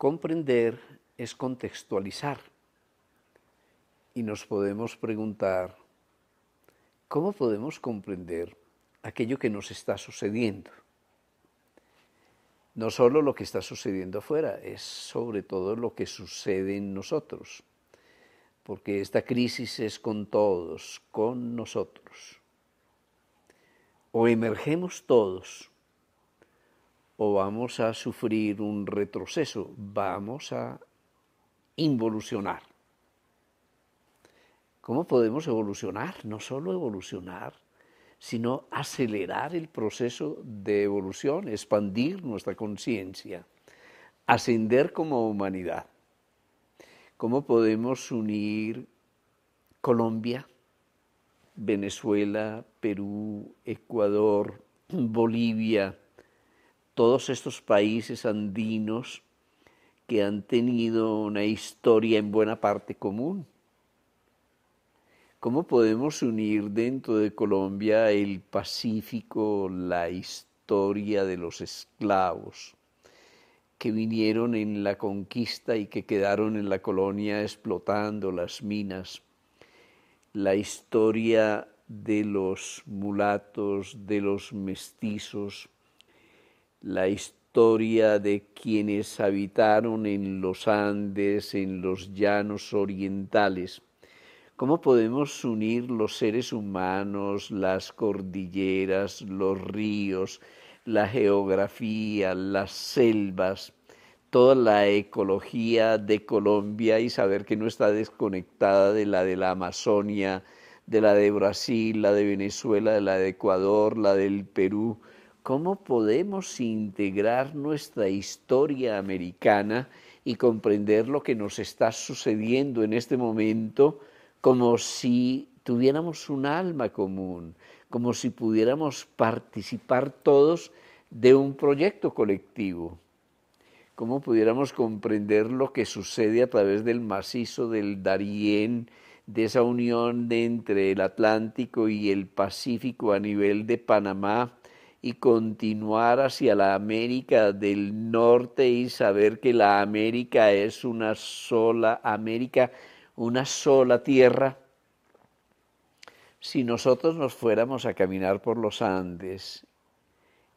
Comprender es contextualizar y nos podemos preguntar, ¿cómo podemos comprender aquello que nos está sucediendo? No solo lo que está sucediendo afuera, es sobre todo lo que sucede en nosotros, porque esta crisis es con todos, con nosotros. O emergemos todos o vamos a sufrir un retroceso, vamos a involucionar. ¿Cómo podemos evolucionar? No solo evolucionar, sino acelerar el proceso de evolución, expandir nuestra conciencia, ascender como humanidad. ¿Cómo podemos unir Colombia, Venezuela, Perú, Ecuador, Bolivia, todos estos países andinos que han tenido una historia en buena parte común. ¿Cómo podemos unir dentro de Colombia el Pacífico, la historia de los esclavos que vinieron en la conquista y que quedaron en la colonia explotando las minas? La historia de los mulatos, de los mestizos, la historia de quienes habitaron en los Andes, en los llanos orientales. ¿Cómo podemos unir los seres humanos, las cordilleras, los ríos, la geografía, las selvas, toda la ecología de Colombia y saber que no está desconectada de la de la Amazonia, de la de Brasil, la de Venezuela, de la de Ecuador, la del Perú, ¿Cómo podemos integrar nuestra historia americana y comprender lo que nos está sucediendo en este momento como si tuviéramos un alma común, como si pudiéramos participar todos de un proyecto colectivo? ¿Cómo pudiéramos comprender lo que sucede a través del macizo del Darién, de esa unión entre el Atlántico y el Pacífico a nivel de Panamá? y continuar hacia la América del Norte y saber que la América es una sola América, una sola tierra. Si nosotros nos fuéramos a caminar por los Andes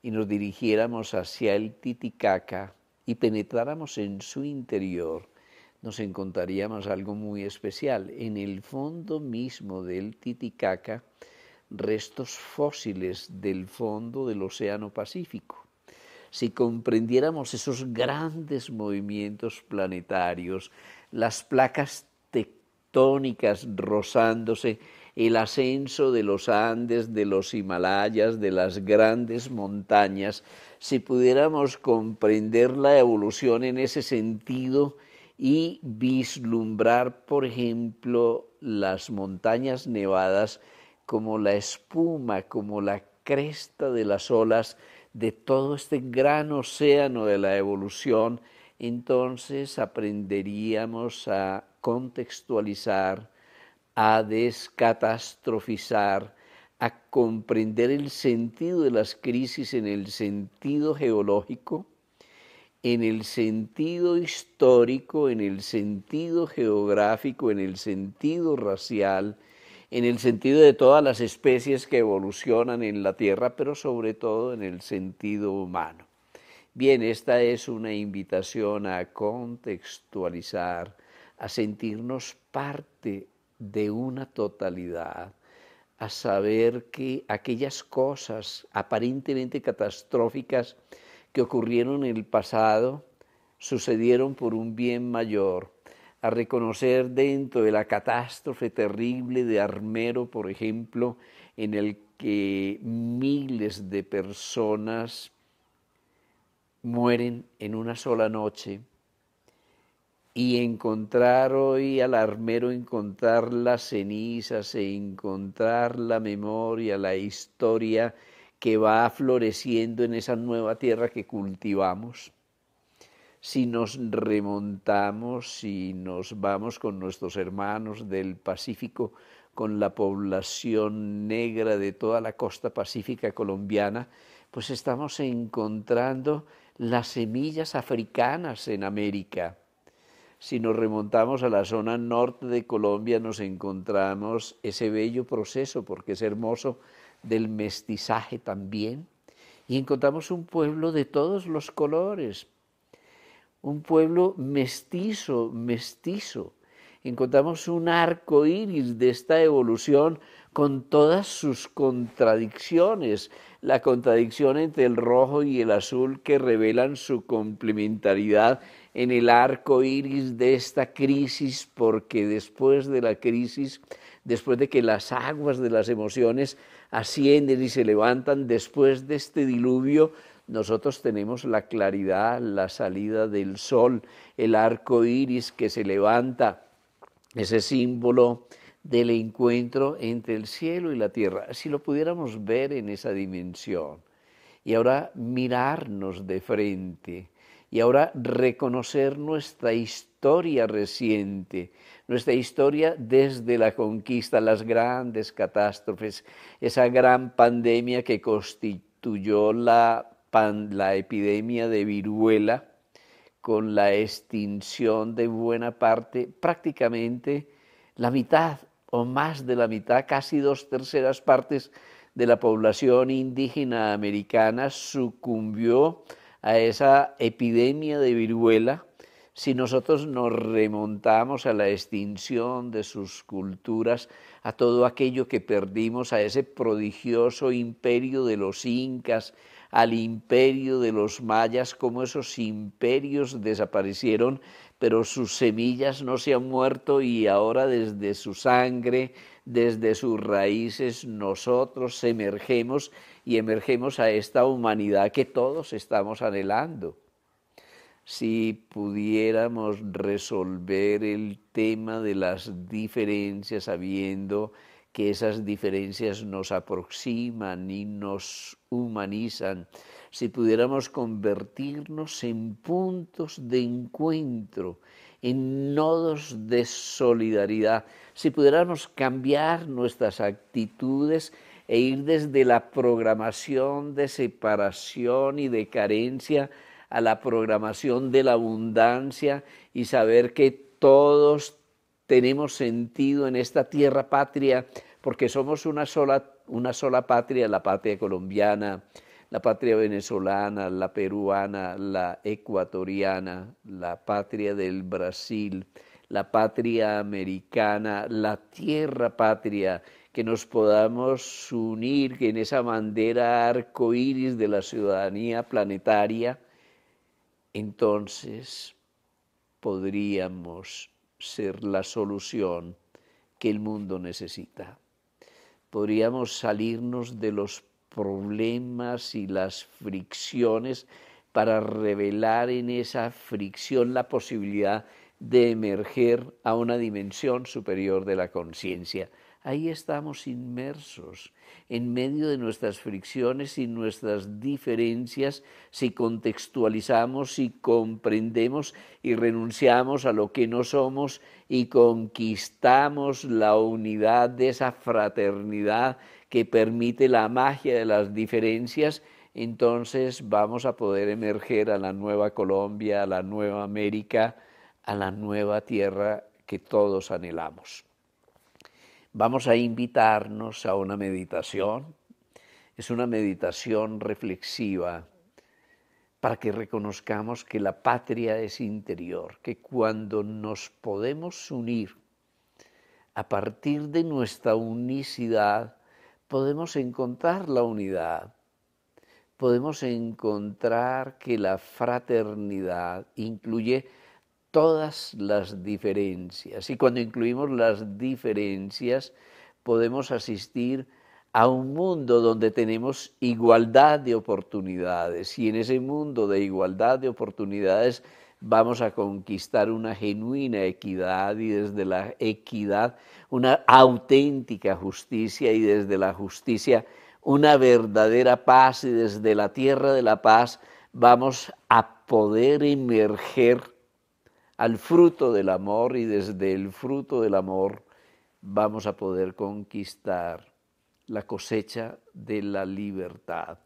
y nos dirigiéramos hacia el Titicaca y penetráramos en su interior, nos encontraríamos algo muy especial. En el fondo mismo del Titicaca, restos fósiles del fondo del Océano Pacífico. Si comprendiéramos esos grandes movimientos planetarios, las placas tectónicas rozándose, el ascenso de los Andes, de los Himalayas, de las grandes montañas, si pudiéramos comprender la evolución en ese sentido y vislumbrar, por ejemplo, las montañas nevadas, como la espuma, como la cresta de las olas de todo este gran océano de la evolución, entonces aprenderíamos a contextualizar, a descatastrofizar, a comprender el sentido de las crisis en el sentido geológico, en el sentido histórico, en el sentido geográfico, en el sentido racial, en el sentido de todas las especies que evolucionan en la Tierra, pero sobre todo en el sentido humano. Bien, esta es una invitación a contextualizar, a sentirnos parte de una totalidad, a saber que aquellas cosas aparentemente catastróficas que ocurrieron en el pasado sucedieron por un bien mayor a reconocer dentro de la catástrofe terrible de Armero, por ejemplo, en el que miles de personas mueren en una sola noche y encontrar hoy al armero, encontrar las cenizas, e encontrar la memoria, la historia que va floreciendo en esa nueva tierra que cultivamos si nos remontamos, si nos vamos con nuestros hermanos del Pacífico, con la población negra de toda la costa pacífica colombiana, pues estamos encontrando las semillas africanas en América. Si nos remontamos a la zona norte de Colombia, nos encontramos ese bello proceso, porque es hermoso, del mestizaje también. Y encontramos un pueblo de todos los colores, un pueblo mestizo, mestizo. Encontramos un arco iris de esta evolución con todas sus contradicciones, la contradicción entre el rojo y el azul que revelan su complementariedad en el arco iris de esta crisis, porque después de la crisis, después de que las aguas de las emociones ascienden y se levantan, después de este diluvio, nosotros tenemos la claridad, la salida del sol, el arco iris que se levanta, ese símbolo del encuentro entre el cielo y la tierra, si lo pudiéramos ver en esa dimensión, y ahora mirarnos de frente, y ahora reconocer nuestra historia reciente, nuestra historia desde la conquista, las grandes catástrofes, esa gran pandemia que constituyó la la epidemia de viruela, con la extinción de buena parte, prácticamente la mitad o más de la mitad, casi dos terceras partes de la población indígena americana sucumbió a esa epidemia de viruela, si nosotros nos remontamos a la extinción de sus culturas, a todo aquello que perdimos, a ese prodigioso imperio de los incas, al imperio de los mayas, como esos imperios desaparecieron, pero sus semillas no se han muerto y ahora desde su sangre, desde sus raíces, nosotros emergemos y emergemos a esta humanidad que todos estamos anhelando si pudiéramos resolver el tema de las diferencias habiendo que esas diferencias nos aproximan y nos humanizan, si pudiéramos convertirnos en puntos de encuentro, en nodos de solidaridad, si pudiéramos cambiar nuestras actitudes e ir desde la programación de separación y de carencia a la programación de la abundancia y saber que todos tenemos sentido en esta tierra patria, porque somos una sola, una sola patria, la patria colombiana, la patria venezolana, la peruana, la ecuatoriana, la patria del Brasil, la patria americana, la tierra patria, que nos podamos unir en esa bandera arcoíris de la ciudadanía planetaria, entonces podríamos ser la solución que el mundo necesita. Podríamos salirnos de los problemas y las fricciones para revelar en esa fricción la posibilidad de emerger a una dimensión superior de la conciencia. Ahí estamos inmersos en medio de nuestras fricciones y nuestras diferencias si contextualizamos, si comprendemos y renunciamos a lo que no somos y conquistamos la unidad de esa fraternidad que permite la magia de las diferencias entonces vamos a poder emerger a la nueva Colombia, a la nueva América, a la nueva tierra que todos anhelamos vamos a invitarnos a una meditación. Es una meditación reflexiva para que reconozcamos que la patria es interior, que cuando nos podemos unir a partir de nuestra unicidad, podemos encontrar la unidad, podemos encontrar que la fraternidad incluye todas las diferencias. Y cuando incluimos las diferencias, podemos asistir a un mundo donde tenemos igualdad de oportunidades. Y en ese mundo de igualdad de oportunidades vamos a conquistar una genuina equidad y desde la equidad una auténtica justicia y desde la justicia una verdadera paz y desde la tierra de la paz vamos a poder emerger al fruto del amor y desde el fruto del amor vamos a poder conquistar la cosecha de la libertad.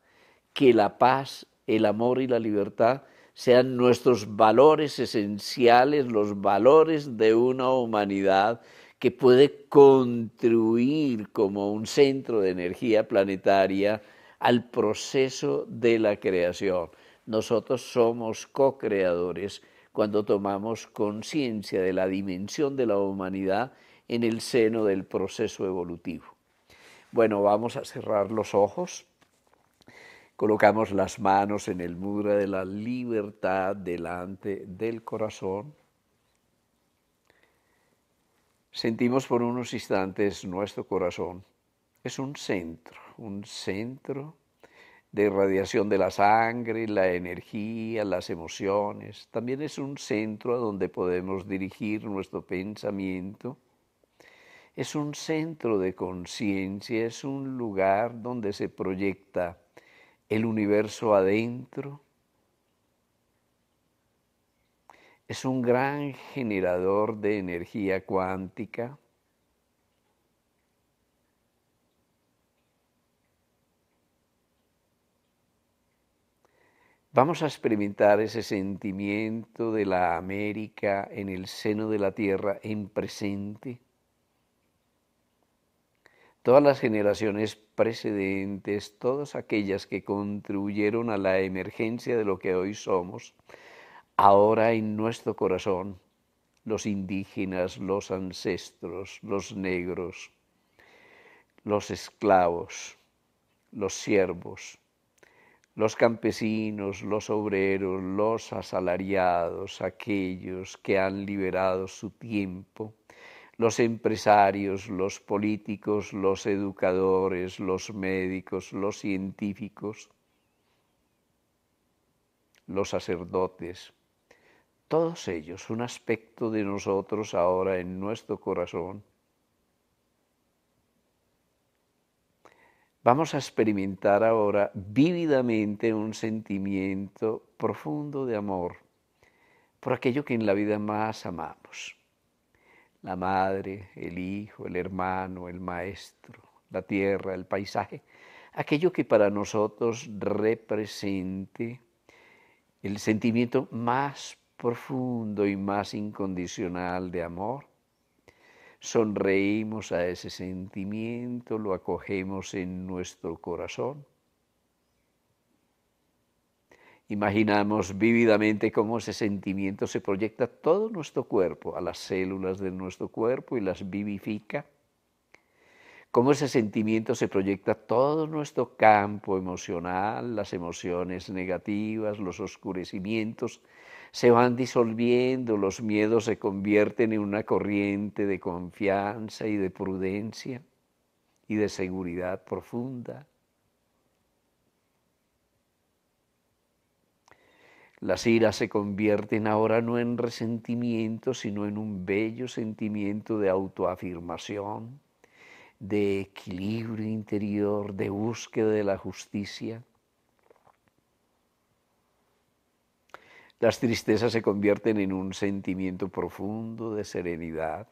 Que la paz, el amor y la libertad sean nuestros valores esenciales, los valores de una humanidad que puede contribuir como un centro de energía planetaria al proceso de la creación. Nosotros somos co-creadores cuando tomamos conciencia de la dimensión de la humanidad en el seno del proceso evolutivo. Bueno, vamos a cerrar los ojos. Colocamos las manos en el mudra de la libertad delante del corazón. Sentimos por unos instantes nuestro corazón. Es un centro, un centro de irradiación de la sangre, la energía, las emociones. También es un centro a donde podemos dirigir nuestro pensamiento. Es un centro de conciencia, es un lugar donde se proyecta el universo adentro. Es un gran generador de energía cuántica vamos a experimentar ese sentimiento de la América en el seno de la tierra en presente. Todas las generaciones precedentes, todas aquellas que contribuyeron a la emergencia de lo que hoy somos, ahora en nuestro corazón, los indígenas, los ancestros, los negros, los esclavos, los siervos, los campesinos, los obreros, los asalariados, aquellos que han liberado su tiempo, los empresarios, los políticos, los educadores, los médicos, los científicos, los sacerdotes, todos ellos, un aspecto de nosotros ahora en nuestro corazón, Vamos a experimentar ahora vívidamente un sentimiento profundo de amor por aquello que en la vida más amamos. La madre, el hijo, el hermano, el maestro, la tierra, el paisaje, aquello que para nosotros represente el sentimiento más profundo y más incondicional de amor sonreímos a ese sentimiento, lo acogemos en nuestro corazón. Imaginamos vívidamente cómo ese sentimiento se proyecta a todo nuestro cuerpo, a las células de nuestro cuerpo y las vivifica. Cómo ese sentimiento se proyecta a todo nuestro campo emocional, las emociones negativas, los oscurecimientos, se van disolviendo, los miedos se convierten en una corriente de confianza y de prudencia y de seguridad profunda. Las iras se convierten ahora no en resentimiento, sino en un bello sentimiento de autoafirmación, de equilibrio interior, de búsqueda de la justicia Las tristezas se convierten en un sentimiento profundo de serenidad.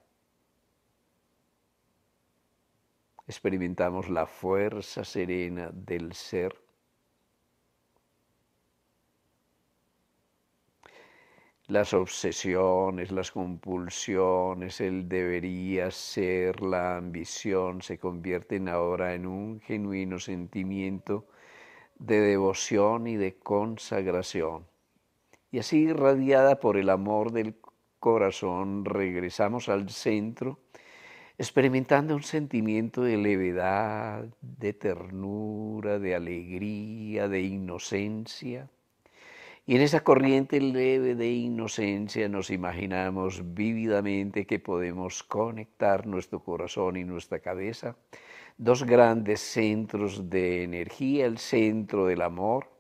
Experimentamos la fuerza serena del ser. Las obsesiones, las compulsiones, el debería ser, la ambición se convierten ahora en un genuino sentimiento de devoción y de consagración. Y así, irradiada por el amor del corazón, regresamos al centro, experimentando un sentimiento de levedad, de ternura, de alegría, de inocencia. Y en esa corriente leve de inocencia nos imaginamos vívidamente que podemos conectar nuestro corazón y nuestra cabeza, dos grandes centros de energía, el centro del amor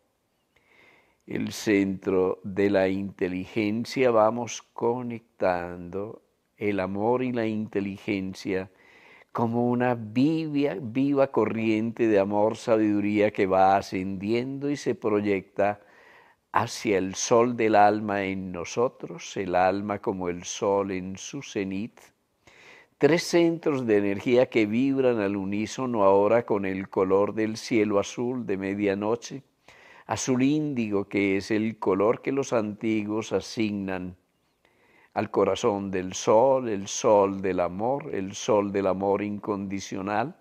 el centro de la inteligencia, vamos conectando el amor y la inteligencia como una viva, corriente de amor, sabiduría que va ascendiendo y se proyecta hacia el sol del alma en nosotros, el alma como el sol en su cenit, tres centros de energía que vibran al unísono ahora con el color del cielo azul de medianoche azul índigo, que es el color que los antiguos asignan al corazón del sol, el sol del amor, el sol del amor incondicional.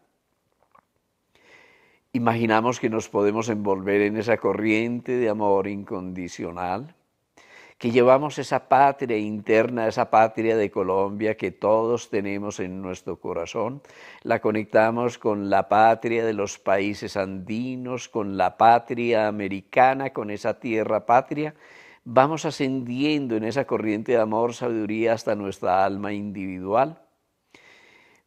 Imaginamos que nos podemos envolver en esa corriente de amor incondicional que llevamos esa patria interna, esa patria de Colombia que todos tenemos en nuestro corazón, la conectamos con la patria de los países andinos, con la patria americana, con esa tierra patria, vamos ascendiendo en esa corriente de amor, sabiduría hasta nuestra alma individual.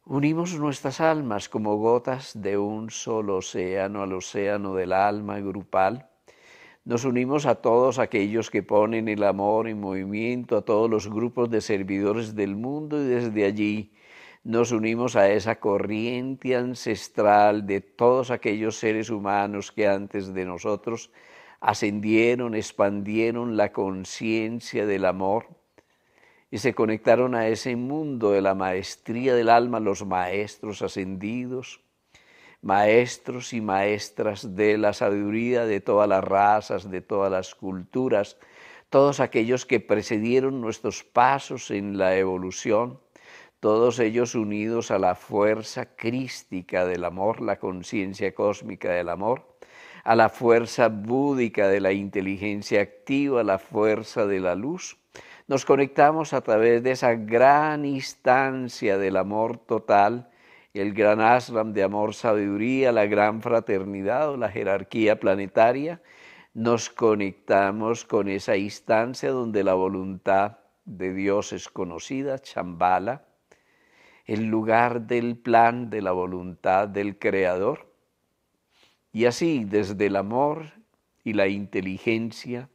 Unimos nuestras almas como gotas de un solo océano al océano del alma grupal nos unimos a todos aquellos que ponen el amor en movimiento, a todos los grupos de servidores del mundo y desde allí nos unimos a esa corriente ancestral de todos aquellos seres humanos que antes de nosotros ascendieron, expandieron la conciencia del amor y se conectaron a ese mundo de la maestría del alma, los maestros ascendidos, maestros y maestras de la sabiduría de todas las razas, de todas las culturas, todos aquellos que precedieron nuestros pasos en la evolución, todos ellos unidos a la fuerza crística del amor, la conciencia cósmica del amor, a la fuerza búdica de la inteligencia activa, la fuerza de la luz. Nos conectamos a través de esa gran instancia del amor total el gran ashram de amor, sabiduría, la gran fraternidad o la jerarquía planetaria, nos conectamos con esa instancia donde la voluntad de Dios es conocida, Chambala, el lugar del plan de la voluntad del Creador. Y así, desde el amor y la inteligencia,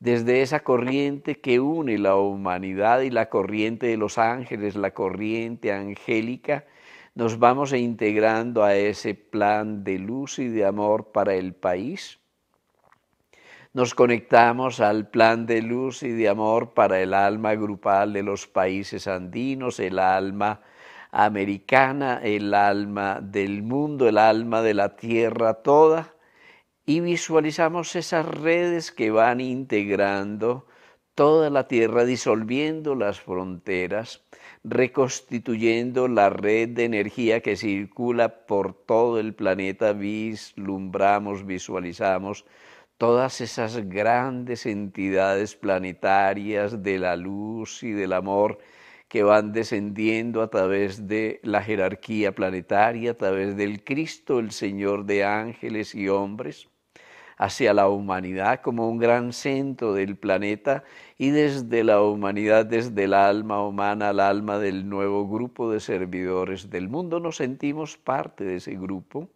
desde esa corriente que une la humanidad y la corriente de los ángeles, la corriente angélica, nos vamos e integrando a ese plan de luz y de amor para el país. Nos conectamos al plan de luz y de amor para el alma grupal de los países andinos, el alma americana, el alma del mundo, el alma de la tierra toda, y visualizamos esas redes que van integrando toda la tierra, disolviendo las fronteras reconstituyendo la red de energía que circula por todo el planeta, vislumbramos, visualizamos todas esas grandes entidades planetarias de la luz y del amor que van descendiendo a través de la jerarquía planetaria, a través del Cristo, el Señor de ángeles y hombres hacia la humanidad como un gran centro del planeta y desde la humanidad, desde el alma humana, al alma del nuevo grupo de servidores del mundo, nos sentimos parte de ese grupo.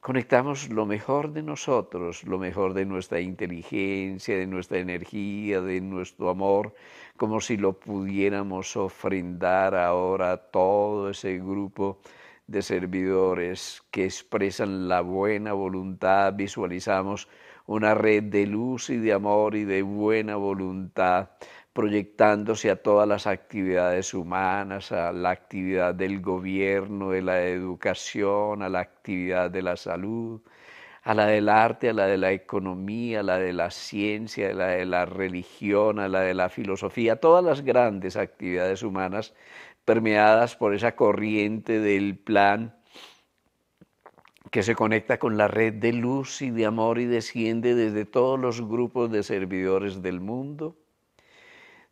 Conectamos lo mejor de nosotros, lo mejor de nuestra inteligencia, de nuestra energía, de nuestro amor, como si lo pudiéramos ofrendar ahora a todo ese grupo de servidores que expresan la buena voluntad, visualizamos una red de luz y de amor y de buena voluntad proyectándose a todas las actividades humanas, a la actividad del gobierno, de la educación, a la actividad de la salud, a la del arte, a la de la economía, a la de la ciencia, a la de la religión, a la de la filosofía, todas las grandes actividades humanas permeadas por esa corriente del plan que se conecta con la red de luz y de amor y desciende desde todos los grupos de servidores del mundo,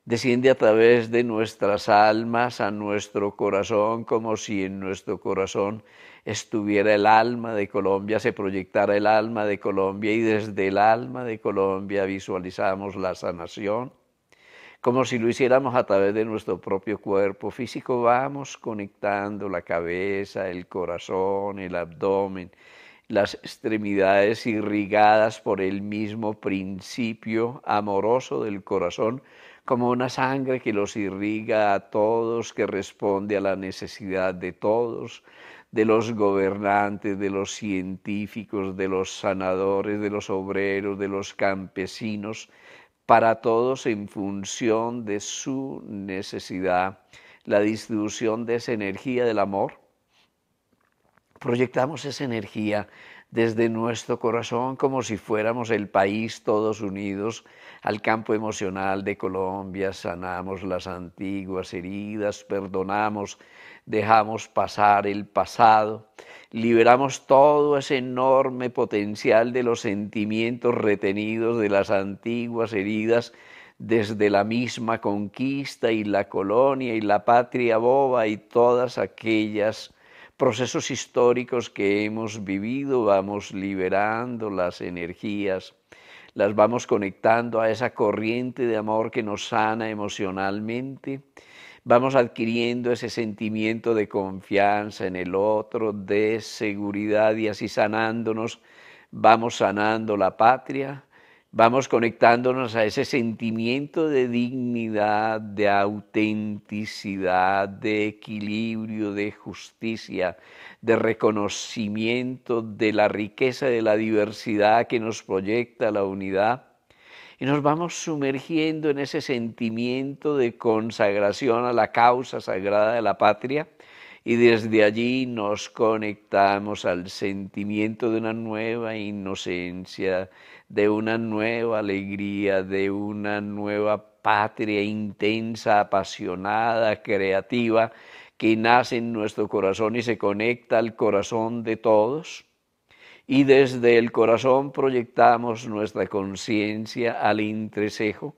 desciende a través de nuestras almas a nuestro corazón, como si en nuestro corazón estuviera el alma de Colombia, se proyectara el alma de Colombia y desde el alma de Colombia visualizamos la sanación como si lo hiciéramos a través de nuestro propio cuerpo físico, vamos conectando la cabeza, el corazón, el abdomen, las extremidades irrigadas por el mismo principio amoroso del corazón, como una sangre que los irriga a todos, que responde a la necesidad de todos, de los gobernantes, de los científicos, de los sanadores, de los obreros, de los campesinos, para todos en función de su necesidad, la distribución de esa energía del amor. Proyectamos esa energía desde nuestro corazón como si fuéramos el país todos unidos al campo emocional de Colombia, sanamos las antiguas heridas, perdonamos, dejamos pasar el pasado, liberamos todo ese enorme potencial de los sentimientos retenidos de las antiguas heridas desde la misma conquista y la colonia y la patria boba y todas aquellas procesos históricos que hemos vivido, vamos liberando las energías, las vamos conectando a esa corriente de amor que nos sana emocionalmente vamos adquiriendo ese sentimiento de confianza en el otro, de seguridad y así sanándonos, vamos sanando la patria, vamos conectándonos a ese sentimiento de dignidad, de autenticidad, de equilibrio, de justicia, de reconocimiento de la riqueza, de la diversidad que nos proyecta la unidad y nos vamos sumergiendo en ese sentimiento de consagración a la causa sagrada de la patria y desde allí nos conectamos al sentimiento de una nueva inocencia, de una nueva alegría, de una nueva patria intensa, apasionada, creativa, que nace en nuestro corazón y se conecta al corazón de todos y desde el corazón proyectamos nuestra conciencia al entrecejo.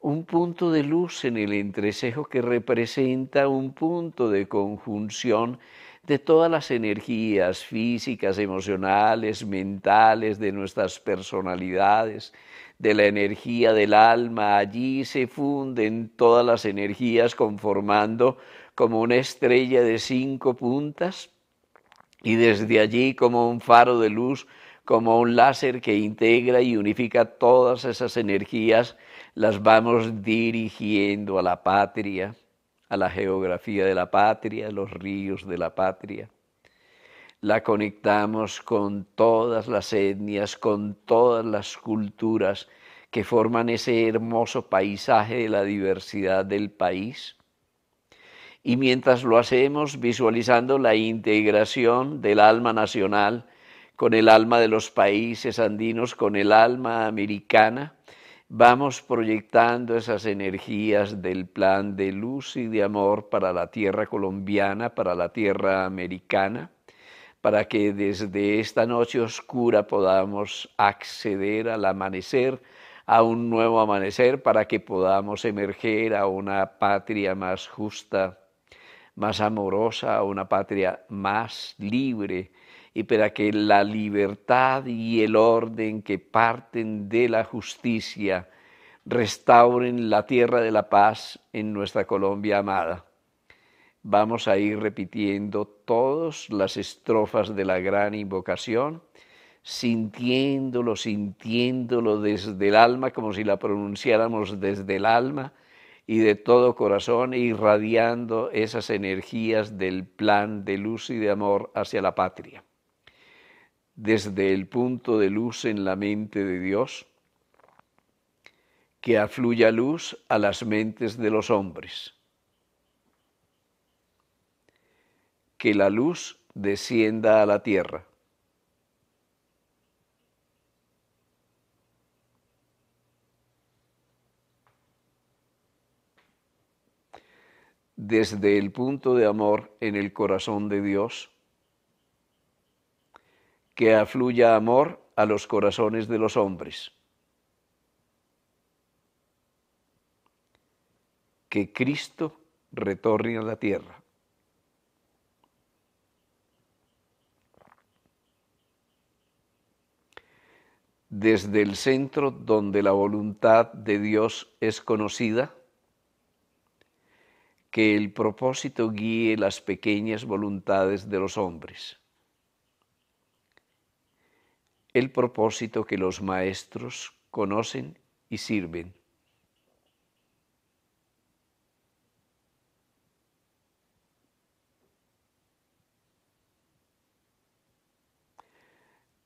Un punto de luz en el entrecejo que representa un punto de conjunción de todas las energías físicas, emocionales, mentales, de nuestras personalidades, de la energía del alma. Allí se funden todas las energías conformando como una estrella de cinco puntas y desde allí como un faro de luz, como un láser que integra y unifica todas esas energías, las vamos dirigiendo a la patria, a la geografía de la patria, a los ríos de la patria. La conectamos con todas las etnias, con todas las culturas que forman ese hermoso paisaje de la diversidad del país y mientras lo hacemos visualizando la integración del alma nacional con el alma de los países andinos, con el alma americana, vamos proyectando esas energías del plan de luz y de amor para la tierra colombiana, para la tierra americana, para que desde esta noche oscura podamos acceder al amanecer, a un nuevo amanecer, para que podamos emerger a una patria más justa, más amorosa, una patria más libre y para que la libertad y el orden que parten de la justicia restauren la tierra de la paz en nuestra Colombia amada. Vamos a ir repitiendo todas las estrofas de la gran invocación, sintiéndolo, sintiéndolo desde el alma, como si la pronunciáramos desde el alma, y de todo corazón, irradiando esas energías del plan de luz y de amor hacia la patria. Desde el punto de luz en la mente de Dios, que afluya luz a las mentes de los hombres. Que la luz descienda a la tierra. desde el punto de amor en el corazón de Dios. Que afluya amor a los corazones de los hombres. Que Cristo retorne a la tierra. Desde el centro donde la voluntad de Dios es conocida, que el propósito guíe las pequeñas voluntades de los hombres. El propósito que los maestros conocen y sirven.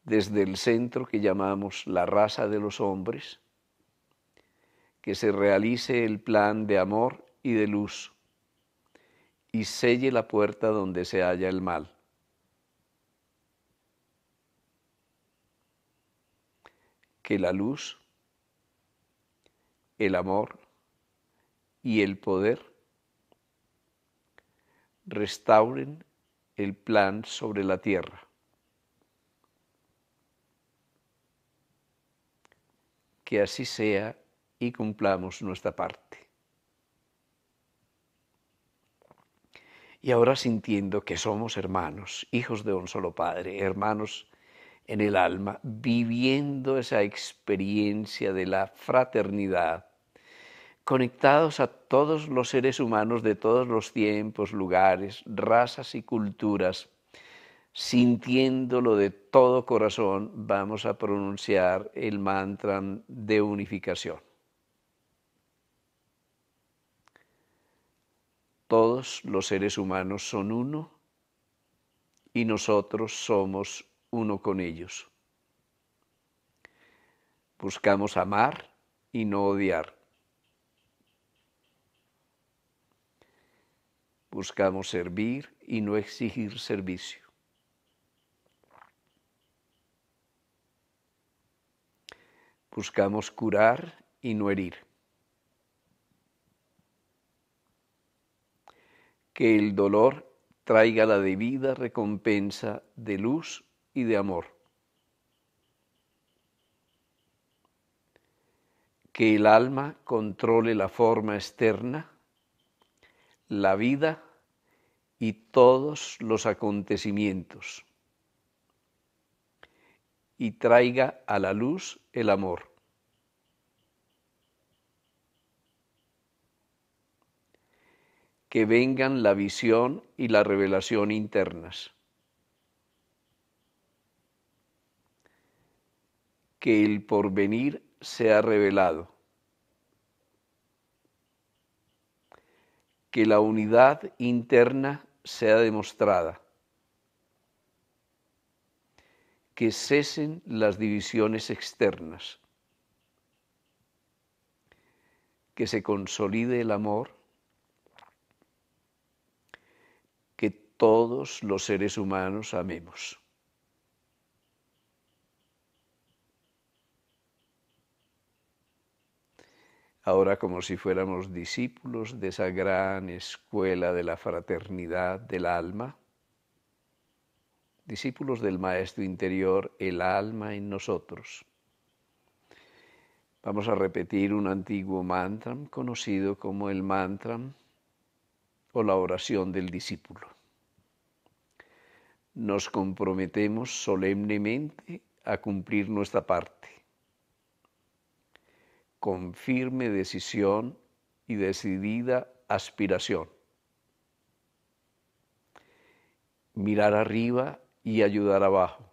desde el centro que llamamos la raza de los hombres, que se realice el plan de amor y de luz y selle la puerta donde se halla el mal. Que la luz, el amor y el poder restauren el plan sobre la tierra. Que así sea y cumplamos nuestra parte. Y ahora sintiendo que somos hermanos, hijos de un solo Padre, hermanos en el alma, viviendo esa experiencia de la fraternidad, conectados a todos los seres humanos de todos los tiempos, lugares, razas y culturas, sintiéndolo de todo corazón, vamos a pronunciar el mantra de unificación. Todos los seres humanos son uno y nosotros somos uno con ellos. Buscamos amar y no odiar. Buscamos servir y no exigir servicio. Buscamos curar y no herir. que el dolor traiga la debida recompensa de luz y de amor. Que el alma controle la forma externa, la vida y todos los acontecimientos y traiga a la luz el amor. que vengan la visión y la revelación internas. Que el porvenir sea revelado. Que la unidad interna sea demostrada. Que cesen las divisiones externas. Que se consolide el amor todos los seres humanos amemos. Ahora como si fuéramos discípulos de esa gran escuela de la fraternidad del alma, discípulos del Maestro Interior, el alma en nosotros. Vamos a repetir un antiguo mantra conocido como el mantra o la oración del discípulo nos comprometemos solemnemente a cumplir nuestra parte, con firme decisión y decidida aspiración. Mirar arriba y ayudar abajo.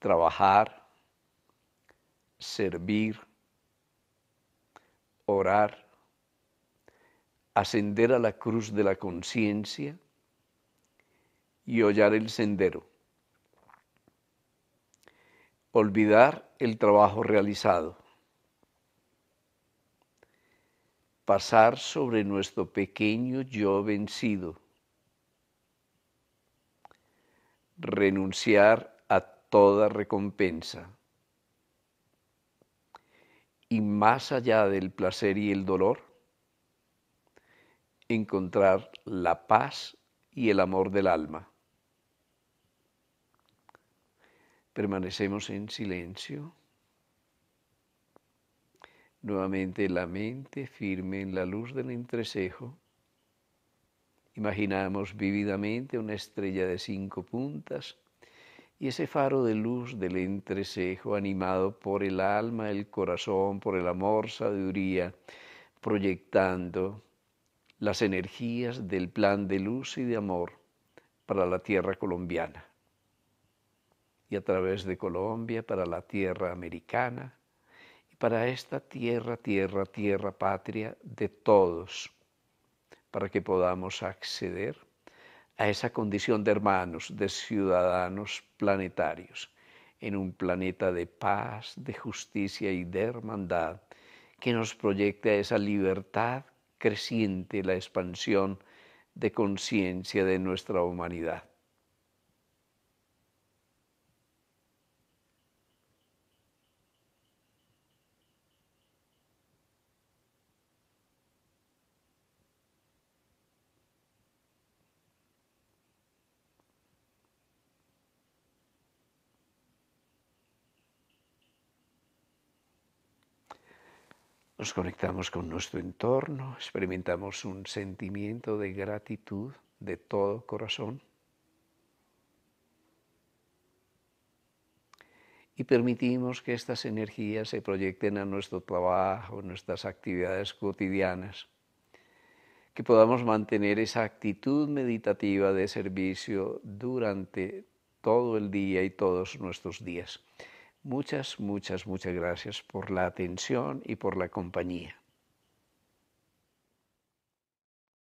Trabajar, servir, orar, ascender a la cruz de la conciencia y hollar el sendero. Olvidar el trabajo realizado. Pasar sobre nuestro pequeño yo vencido. Renunciar a toda recompensa. Y más allá del placer y el dolor, encontrar la paz y el amor del alma. permanecemos en silencio. Nuevamente la mente firme en la luz del entrecejo. Imaginamos vívidamente una estrella de cinco puntas y ese faro de luz del entrecejo animado por el alma, el corazón, por el amor, sabiduría, proyectando las energías del plan de luz y de amor para la tierra colombiana y a través de Colombia para la tierra americana y para esta tierra, tierra, tierra patria de todos, para que podamos acceder a esa condición de hermanos, de ciudadanos planetarios, en un planeta de paz, de justicia y de hermandad que nos proyecta esa libertad creciente, la expansión de conciencia de nuestra humanidad. Nos conectamos con nuestro entorno, experimentamos un sentimiento de gratitud de todo corazón. Y permitimos que estas energías se proyecten a nuestro trabajo, nuestras actividades cotidianas, que podamos mantener esa actitud meditativa de servicio durante todo el día y todos nuestros días. Muchas, muchas, muchas gracias por la atención y por la compañía.